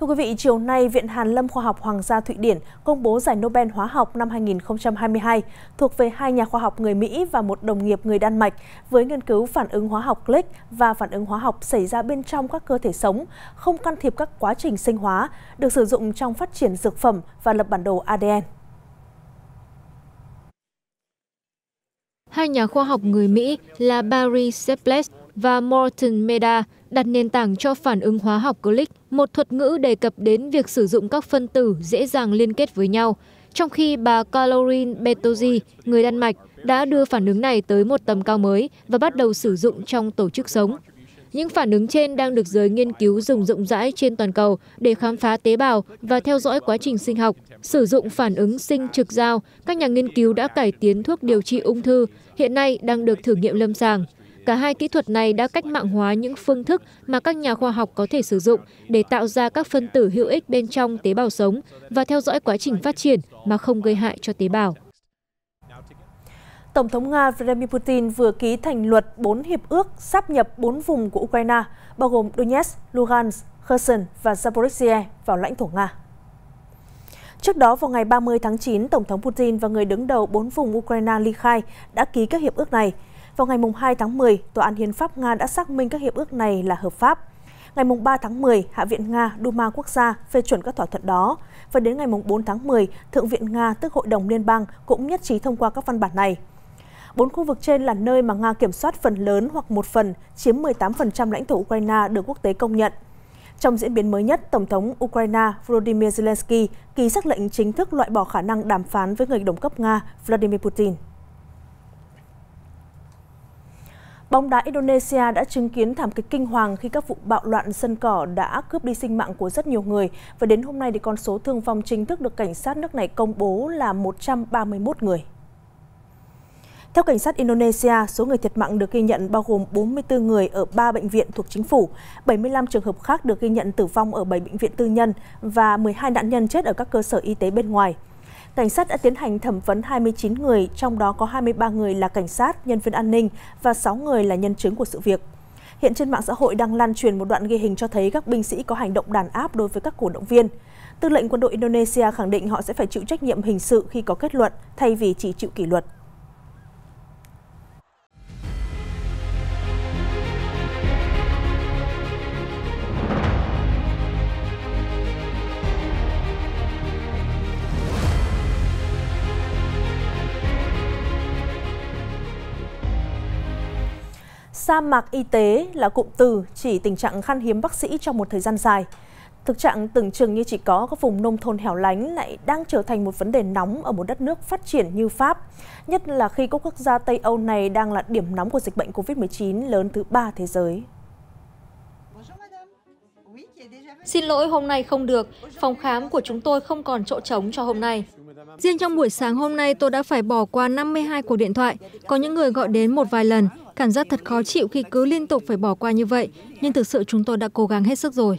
Thưa quý vị, chiều nay, Viện Hàn Lâm Khoa học Hoàng gia Thụy Điển công bố giải Nobel Hóa học năm 2022 thuộc về hai nhà khoa học người Mỹ và một đồng nghiệp người Đan Mạch với nghiên cứu phản ứng hóa học click và phản ứng hóa học xảy ra bên trong các cơ thể sống, không can thiệp các quá trình sinh hóa, được sử dụng trong phát triển dược phẩm và lập bản đồ ADN. Hai nhà khoa học người Mỹ là Barry Seples và Morton Meda đặt nền tảng cho phản ứng hóa học click, một thuật ngữ đề cập đến việc sử dụng các phân tử dễ dàng liên kết với nhau, trong khi bà Calorin Betozy, người Đan Mạch, đã đưa phản ứng này tới một tầm cao mới và bắt đầu sử dụng trong tổ chức sống. Những phản ứng trên đang được giới nghiên cứu dùng rộng rãi trên toàn cầu để khám phá tế bào và theo dõi quá trình sinh học. Sử dụng phản ứng sinh trực giao, các nhà nghiên cứu đã cải tiến thuốc điều trị ung thư, hiện nay đang được thử nghiệm lâm sàng cả hai kỹ thuật này đã cách mạng hóa những phương thức mà các nhà khoa học có thể sử dụng để tạo ra các phân tử hữu ích bên trong tế bào sống và theo dõi quá trình phát triển mà không gây hại cho tế bào. Tổng thống Nga Vladimir Putin vừa ký thành luật 4 hiệp ước sáp nhập 4 vùng của Ukraine, bao gồm Donetsk, Lugansk, Kherson và Zaporizhia vào lãnh thổ Nga. Trước đó, vào ngày 30 tháng 9, Tổng thống Putin và người đứng đầu bốn vùng Ukraine ly khai đã ký các hiệp ước này. Vào ngày 2 tháng 10, Tòa án Hiến pháp Nga đã xác minh các hiệp ước này là hợp pháp. Ngày 3 tháng 10, Hạ viện Nga, Duma Quốc gia phê chuẩn các thỏa thuận đó. Và đến ngày 4 tháng 10, Thượng viện Nga, tức Hội đồng Liên bang, cũng nhất trí thông qua các văn bản này. Bốn khu vực trên là nơi mà Nga kiểm soát phần lớn hoặc một phần, chiếm 18% lãnh thổ Ukraine được quốc tế công nhận. Trong diễn biến mới nhất, Tổng thống Ukraine Volodymyr Zelensky ký xác lệnh chính thức loại bỏ khả năng đàm phán với người đồng cấp Nga Vladimir Putin. Bóng đá Indonesia đã chứng kiến thảm kịch kinh hoàng khi các vụ bạo loạn sân cỏ đã cướp đi sinh mạng của rất nhiều người và đến hôm nay thì con số thương vong chính thức được cảnh sát nước này công bố là 131 người. Theo cảnh sát Indonesia, số người thiệt mạng được ghi nhận bao gồm 44 người ở 3 bệnh viện thuộc chính phủ, 75 trường hợp khác được ghi nhận tử vong ở 7 bệnh viện tư nhân và 12 nạn nhân chết ở các cơ sở y tế bên ngoài cảnh sát đã tiến hành thẩm vấn 29 người, trong đó có 23 người là cảnh sát, nhân viên an ninh và 6 người là nhân chứng của sự việc. Hiện trên mạng xã hội đang lan truyền một đoạn ghi hình cho thấy các binh sĩ có hành động đàn áp đối với các cổ động viên. Tư lệnh quân đội Indonesia khẳng định họ sẽ phải chịu trách nhiệm hình sự khi có kết luận, thay vì chỉ chịu kỷ luật. Sa mạc y tế là cụm từ chỉ tình trạng khan hiếm bác sĩ trong một thời gian dài. Thực trạng tưởng chừng như chỉ có các vùng nông thôn hẻo lánh lại đang trở thành một vấn đề nóng ở một đất nước phát triển như Pháp, nhất là khi các quốc gia Tây Âu này đang là điểm nóng của dịch bệnh COVID-19 lớn thứ ba thế giới. Xin lỗi hôm nay không được, phòng khám của chúng tôi không còn chỗ trống cho hôm nay. Riêng trong buổi sáng hôm nay tôi đã phải bỏ qua 52 cuộc điện thoại, có những người gọi đến một vài lần, cảm giác thật khó chịu khi cứ liên tục phải bỏ qua như vậy, nhưng thực sự chúng tôi đã cố gắng hết sức rồi.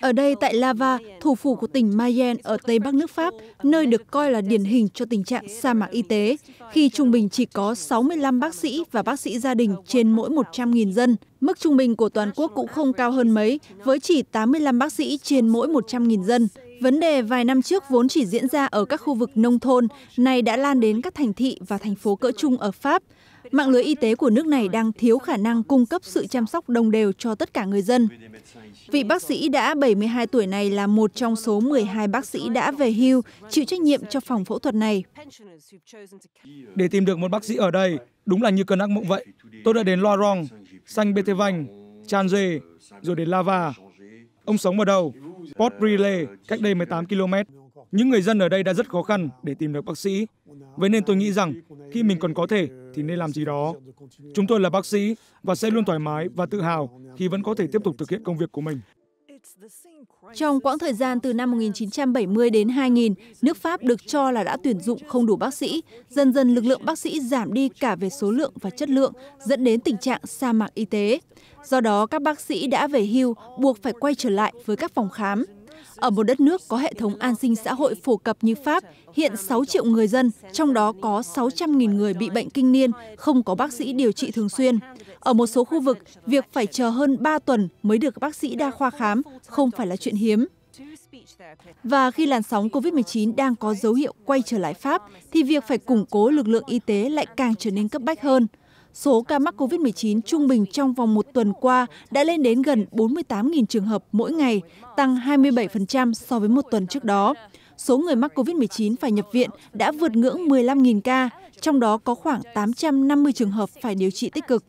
Ở đây tại Lava, thủ phủ của tỉnh Mayenne ở Tây Bắc nước Pháp, nơi được coi là điển hình cho tình trạng sa mạc y tế, khi trung bình chỉ có 65 bác sĩ và bác sĩ gia đình trên mỗi 100.000 dân. Mức trung bình của toàn quốc cũng không cao hơn mấy, với chỉ 85 bác sĩ trên mỗi 100.000 dân. Vấn đề vài năm trước vốn chỉ diễn ra ở các khu vực nông thôn, nay đã lan đến các thành thị và thành phố cỡ trung ở Pháp. Mạng lưới y tế của nước này đang thiếu khả năng cung cấp sự chăm sóc đồng đều cho tất cả người dân. Vị bác sĩ đã 72 tuổi này là một trong số 12 bác sĩ đã về hưu chịu trách nhiệm cho phòng phẫu thuật này. Để tìm được một bác sĩ ở đây, đúng là như cơn ác mộng vậy. Tôi đã đến Lorong, Xanh Betevanh, Chan rồi đến Lava. Ông sống ở đâu? Port Relay, cách đây 18 km. Những người dân ở đây đã rất khó khăn để tìm được bác sĩ. Vậy nên tôi nghĩ rằng khi mình còn có thể thì nên làm gì đó. Chúng tôi là bác sĩ và sẽ luôn thoải mái và tự hào khi vẫn có thể tiếp tục thực hiện công việc của mình. Trong quãng thời gian từ năm 1970 đến 2000, nước Pháp được cho là đã tuyển dụng không đủ bác sĩ. Dần dần lực lượng bác sĩ giảm đi cả về số lượng và chất lượng, dẫn đến tình trạng sa mạc y tế. Do đó, các bác sĩ đã về hưu buộc phải quay trở lại với các phòng khám. Ở một đất nước có hệ thống an sinh xã hội phổ cập như Pháp, hiện 6 triệu người dân, trong đó có 600.000 người bị bệnh kinh niên, không có bác sĩ điều trị thường xuyên. Ở một số khu vực, việc phải chờ hơn 3 tuần mới được bác sĩ đa khoa khám không phải là chuyện hiếm. Và khi làn sóng COVID-19 đang có dấu hiệu quay trở lại Pháp, thì việc phải củng cố lực lượng y tế lại càng trở nên cấp bách hơn. Số ca mắc COVID-19 trung bình trong vòng một tuần qua đã lên đến gần 48.000 trường hợp mỗi ngày, tăng 27% so với một tuần trước đó. Số người mắc COVID-19 phải nhập viện đã vượt ngưỡng 15.000 ca, trong đó có khoảng 850 trường hợp phải điều trị tích cực.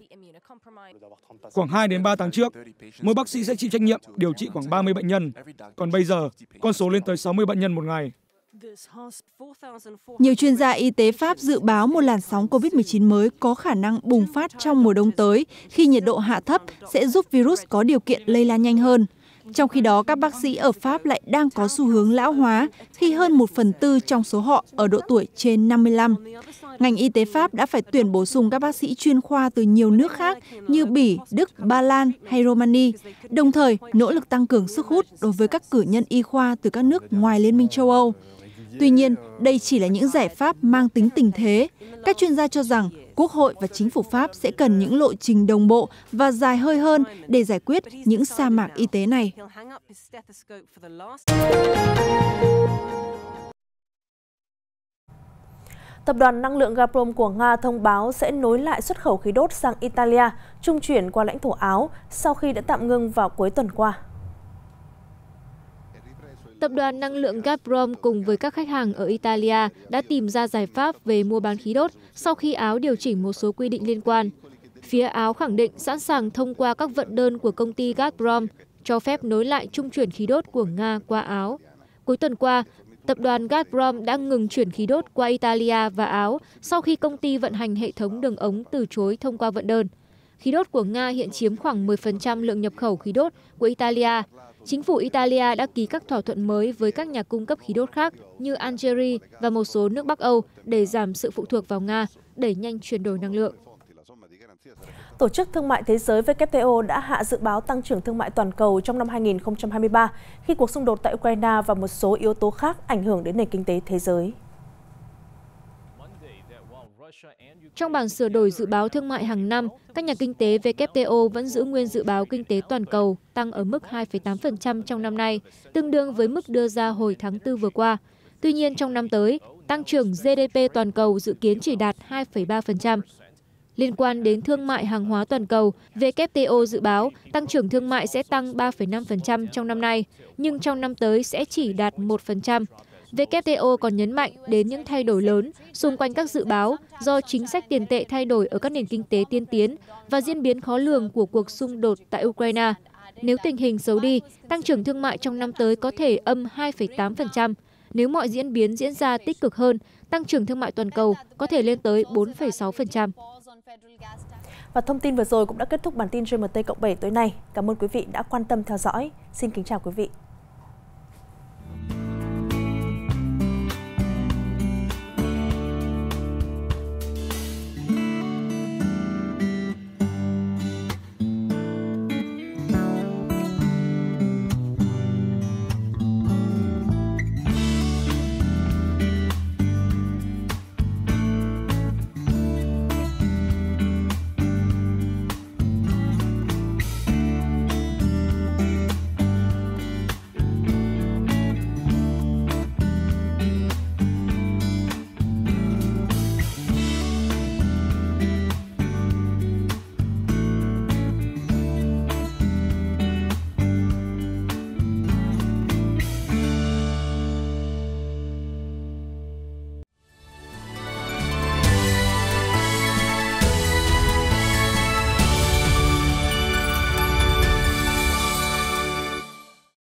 Khoảng 2 đến 3 tháng trước, mỗi bác sĩ sẽ chịu trách nhiệm điều trị khoảng 30 bệnh nhân, còn bây giờ con số lên tới 60 bệnh nhân một ngày. Nhiều chuyên gia y tế Pháp dự báo một làn sóng COVID-19 mới có khả năng bùng phát trong mùa đông tới khi nhiệt độ hạ thấp sẽ giúp virus có điều kiện lây lan nhanh hơn. Trong khi đó, các bác sĩ ở Pháp lại đang có xu hướng lão hóa khi hơn một phần tư trong số họ ở độ tuổi trên 55. Ngành y tế Pháp đã phải tuyển bổ sung các bác sĩ chuyên khoa từ nhiều nước khác như Bỉ, Đức, Ba Lan hay Romania, đồng thời nỗ lực tăng cường sức hút đối với các cử nhân y khoa từ các nước ngoài Liên minh châu Âu. Tuy nhiên, đây chỉ là những giải pháp mang tính tình thế. Các chuyên gia cho rằng Quốc hội và chính phủ Pháp sẽ cần những lộ trình đồng bộ và dài hơi hơn để giải quyết những sa mạc y tế này. Tập đoàn năng lượng Gazprom của Nga thông báo sẽ nối lại xuất khẩu khí đốt sang Italia, trung chuyển qua lãnh thổ Áo sau khi đã tạm ngưng vào cuối tuần qua tập đoàn năng lượng Gazprom cùng với các khách hàng ở Italia đã tìm ra giải pháp về mua bán khí đốt sau khi Áo điều chỉnh một số quy định liên quan. Phía Áo khẳng định sẵn sàng thông qua các vận đơn của công ty Gazprom cho phép nối lại trung chuyển khí đốt của Nga qua Áo. Cuối tuần qua, tập đoàn Gazprom đã ngừng chuyển khí đốt qua Italia và Áo sau khi công ty vận hành hệ thống đường ống từ chối thông qua vận đơn. Khí đốt của Nga hiện chiếm khoảng 10% lượng nhập khẩu khí đốt của Italia, chính phủ Italia đã ký các thỏa thuận mới với các nhà cung cấp khí đốt khác như Algeria và một số nước Bắc Âu để giảm sự phụ thuộc vào Nga, đẩy nhanh chuyển đổi năng lượng. Tổ chức Thương mại Thế giới WTO đã hạ dự báo tăng trưởng thương mại toàn cầu trong năm 2023 khi cuộc xung đột tại Ukraine và một số yếu tố khác ảnh hưởng đến nền kinh tế thế giới. Trong bảng sửa đổi dự báo thương mại hàng năm, các nhà kinh tế WTO vẫn giữ nguyên dự báo kinh tế toàn cầu tăng ở mức 2,8% trong năm nay, tương đương với mức đưa ra hồi tháng 4 vừa qua. Tuy nhiên, trong năm tới, tăng trưởng GDP toàn cầu dự kiến chỉ đạt 2,3%. Liên quan đến thương mại hàng hóa toàn cầu, WTO dự báo tăng trưởng thương mại sẽ tăng 3,5% trong năm nay, nhưng trong năm tới sẽ chỉ đạt 1% wto còn nhấn mạnh đến những thay đổi lớn xung quanh các dự báo do chính sách tiền tệ thay đổi ở các nền kinh tế tiên tiến và diễn biến khó lường của cuộc xung đột tại ukraine nếu tình hình xấu đi tăng trưởng thương mại trong năm tới có thể âm 2,8%. nếu mọi diễn biến diễn ra tích cực hơn tăng trưởng thương mại toàn cầu có thể lên tới 4,6%. Và thông tin vừa rồi cũng đã kết thúc bản tin GMT cộng 7 tối nay. Cảm ơn quý vị đã quan tâm theo dõi. Xin kính chào quý vị.